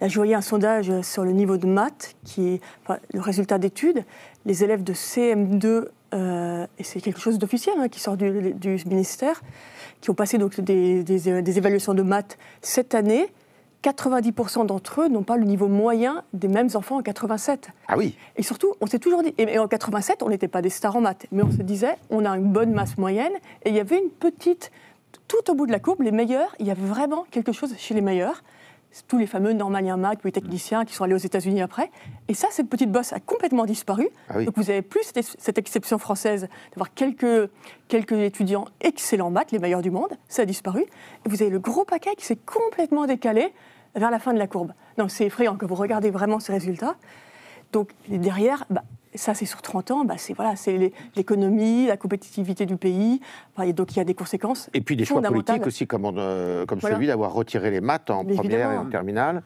Là, je voyais un sondage sur le niveau de maths, qui est le résultat d'études. Les élèves de CM2, euh, et c'est quelque chose d'officiel hein, qui sort du, ministère, qui ont passé donc, des, des euh, évaluations de maths cette année, 90% d'entre eux n'ont pas le niveau moyen des mêmes enfants en 87. Ah oui Et surtout, on s'est toujours dit, et en 87, on n'était pas des stars en maths, mais on se disait, on a une bonne masse moyenne, et il y avait une petite, tout au bout de la courbe, les meilleurs, il y avait vraiment quelque chose chez les meilleurs tous les fameux normaliens Mac, techniciens qui sont allés aux États-Unis après. Et ça, cette petite bosse a complètement disparu. Ah donc vous n'avez plus cette, exception française d'avoir quelques, quelques étudiants excellents Mac, les meilleurs du monde. Ça a disparu. Et vous avez le gros paquet qui s'est complètement décalé vers la fin de la courbe. donc c'est effrayant que vous regardez vraiment ces résultats. Donc derrière, bah, ça, c'est sur 30 ans, bah, c'est voilà, l'économie, la compétitivité du pays. Bah, donc il y a des conséquences. Et puis des choix politiques aussi, comme, euh, celui d'avoir retiré les maths en première et en terminale,